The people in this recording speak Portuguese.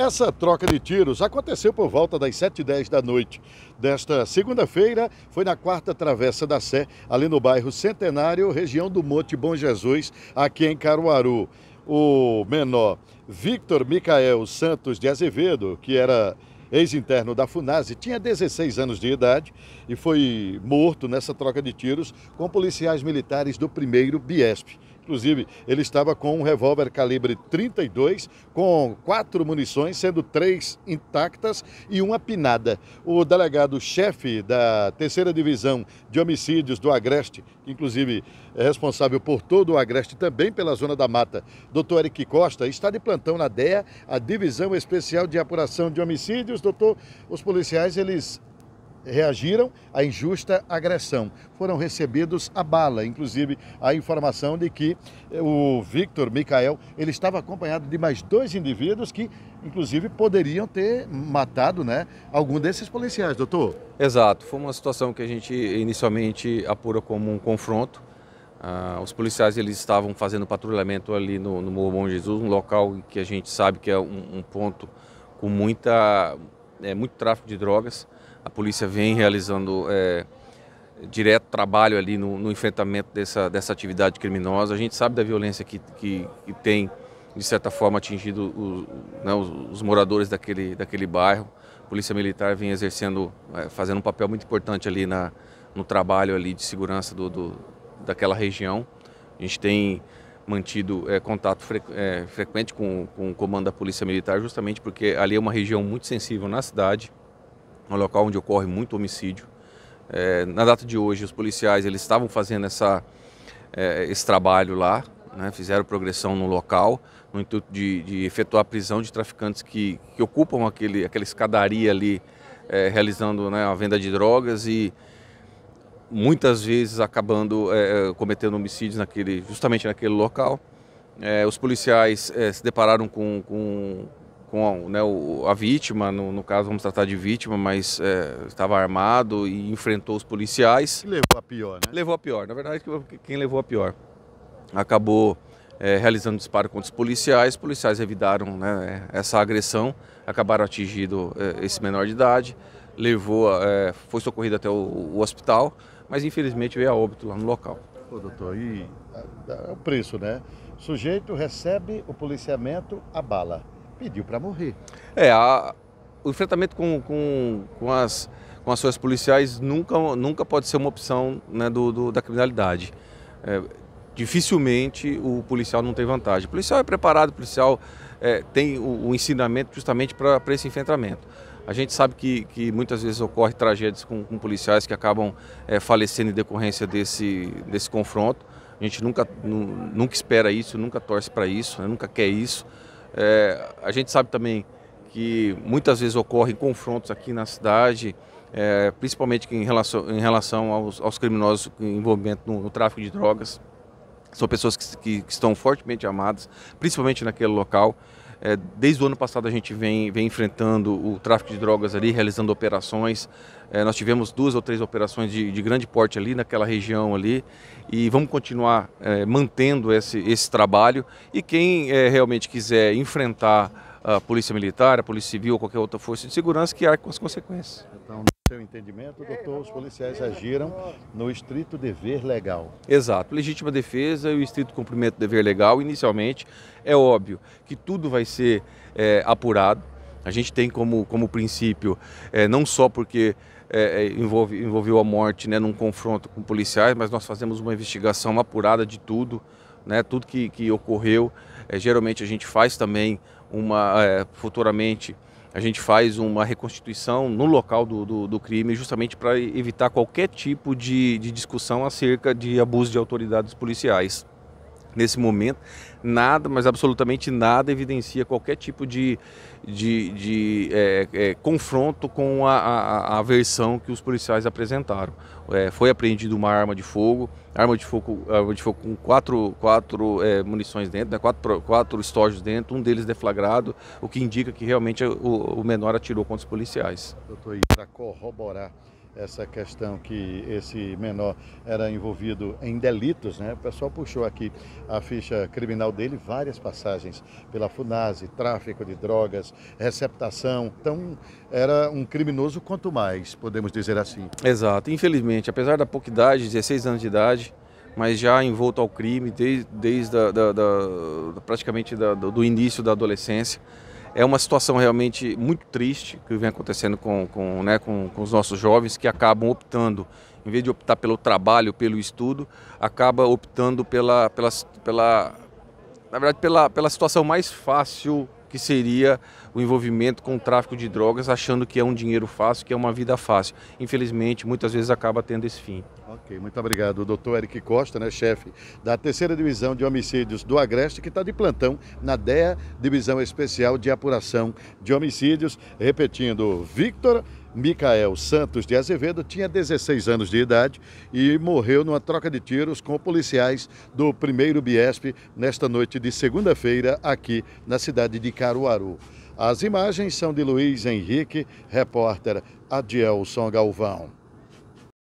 Essa troca de tiros aconteceu por volta das 7h10 da noite. Desta segunda-feira, foi na quarta travessa da Sé, ali no bairro Centenário, região do Monte Bom Jesus, aqui em Caruaru. O menor Victor Micael Santos de Azevedo, que era ex-interno da FUNASE, tinha 16 anos de idade e foi morto nessa troca de tiros com policiais militares do primeiro Biesp. Inclusive, ele estava com um revólver calibre 32, com quatro munições, sendo três intactas e uma pinada. O delegado-chefe da terceira divisão de homicídios do Agreste, que inclusive é responsável por todo o Agreste, também pela Zona da Mata, doutor Eric Costa, está de plantão na DEA, a Divisão Especial de Apuração de Homicídios. Doutor, os policiais, eles reagiram à injusta agressão. Foram recebidos a bala, inclusive a informação de que eh, o Victor Micael ele estava acompanhado de mais dois indivíduos que, inclusive, poderiam ter matado né, algum desses policiais, doutor. Exato, foi uma situação que a gente inicialmente apura como um confronto. Ah, os policiais eles estavam fazendo patrulhamento ali no, no Morro Bom Jesus, um local que a gente sabe que é um, um ponto com muita, é, muito tráfico de drogas. A polícia vem realizando é, direto trabalho ali no, no, enfrentamento dessa, dessa atividade criminosa. A gente sabe da violência que, que, que tem, de certa forma, atingido né, os, os, moradores daquele, daquele bairro. A polícia militar vem exercendo, é, fazendo um papel muito importante ali na, no trabalho ali de segurança do, do daquela região. A gente tem mantido é, contato fre é, frequente com, com o comando da Polícia Militar, justamente porque ali é uma região muito sensível na cidade um local onde ocorre muito homicídio. É, na data de hoje, os policiais eles estavam fazendo essa, é, esse trabalho lá, né, fizeram progressão no local, no intuito de, de efetuar a prisão de traficantes que, que ocupam aquele, aquela escadaria ali, é, realizando né, a venda de drogas e muitas vezes acabando é, cometendo homicídios naquele, justamente naquele local. É, os policiais é, se depararam com, com com né, o, a vítima, no, no, caso vamos tratar de vítima, mas é, estava armado e enfrentou os policiais. E levou a pior, né? Levou a pior. Na verdade, quem levou a pior acabou é, realizando disparo contra os policiais. Os policiais evitaram né, essa agressão, acabaram atingindo é, esse menor de idade, levou, é, foi socorrido até o, o, hospital, mas infelizmente veio a óbito lá no local. Pô, doutor, e é, é o preço, né? O sujeito recebe o policiamento a bala pediu para morrer. É, a, o enfrentamento com, com, com, as, com policiais nunca, nunca pode ser uma opção né, do, do da criminalidade. É, dificilmente o policial não tem vantagem. O policial é preparado, o policial é, tem o, o, ensinamento justamente para esse enfrentamento. A gente sabe que, que muitas vezes ocorre tragédias com, com policiais que acabam é, falecendo em decorrência desse, desse confronto. A gente nunca, nu, nunca espera isso, nunca torce para isso, né, nunca quer isso. É, a gente sabe também que muitas vezes ocorrem confrontos aqui na cidade, é, principalmente em relação, em relação aos, aos criminosos envolvimento no, no, tráfico de drogas. São pessoas que, que, que estão fortemente amadas, principalmente naquele local. É, desde o ano passado a gente vem, vem enfrentando o tráfico de drogas ali, realizando operações. É, nós tivemos duas ou três operações de, de, grande porte ali naquela região ali e vamos continuar é, mantendo esse, esse trabalho. E quem é, realmente quiser enfrentar a polícia militar, a polícia civil ou qualquer outra força de segurança que arque com as consequências. Então, no seu entendimento, doutor, os policiais agiram no estrito dever legal. Exato, legítima defesa e o estrito cumprimento do dever legal, inicialmente, é óbvio que tudo vai ser é, apurado. A gente tem como, como princípio, é, não só porque é, envolve, envolveu a morte né, num confronto com policiais, mas nós fazemos uma investigação apurada de tudo, né, tudo que, que ocorreu. É, geralmente a gente faz também uma, é, futuramente, a gente faz uma reconstituição no local do, do, do crime, justamente para evitar qualquer tipo de, de discussão acerca de abuso de autoridades policiais. Nesse momento, nada, mas absolutamente nada, evidencia qualquer tipo de, de, de é, é, confronto com a, a, a, versão que os policiais apresentaram. É, foi apreendida uma arma de fogo, arma de fogo, arma de fogo com quatro, quatro é, munições dentro, né, quatro, quatro estojos dentro, um deles deflagrado, o que indica que realmente o, o menor atirou contra os policiais. Doutor, para corroborar, essa questão que esse menor era envolvido em delitos, né? O pessoal puxou aqui a ficha criminal dele, várias passagens pela FUNASE, tráfico de drogas, receptação. Então, era um criminoso quanto mais, podemos dizer assim. Exato. Infelizmente, apesar da pouca idade, 16 anos de idade, mas já envolto ao crime desde, desde da, da, praticamente da, do início da adolescência. É uma situação realmente muito triste que vem acontecendo com, com, né, com, com os nossos jovens que acabam optando, em vez de optar pelo trabalho, pelo estudo, acaba optando pela, pela, pela na verdade, pela, pela situação mais fácil que seria o envolvimento com o tráfico de drogas, achando que é um dinheiro fácil, que é uma vida fácil. Infelizmente, muitas vezes acaba tendo esse fim. Ok, muito obrigado. O doutor Eric Costa, né, chefe da terceira divisão de homicídios do Agreste, que está de plantão na DEA, Divisão Especial de Apuração de Homicídios. Repetindo, Victor Micael Santos de Azevedo tinha 16 anos de idade e morreu numa troca de tiros com policiais do 1 Biesp nesta noite de segunda-feira aqui na cidade de Caruaru. As imagens são de Luiz Henrique, repórter Adielson Galvão.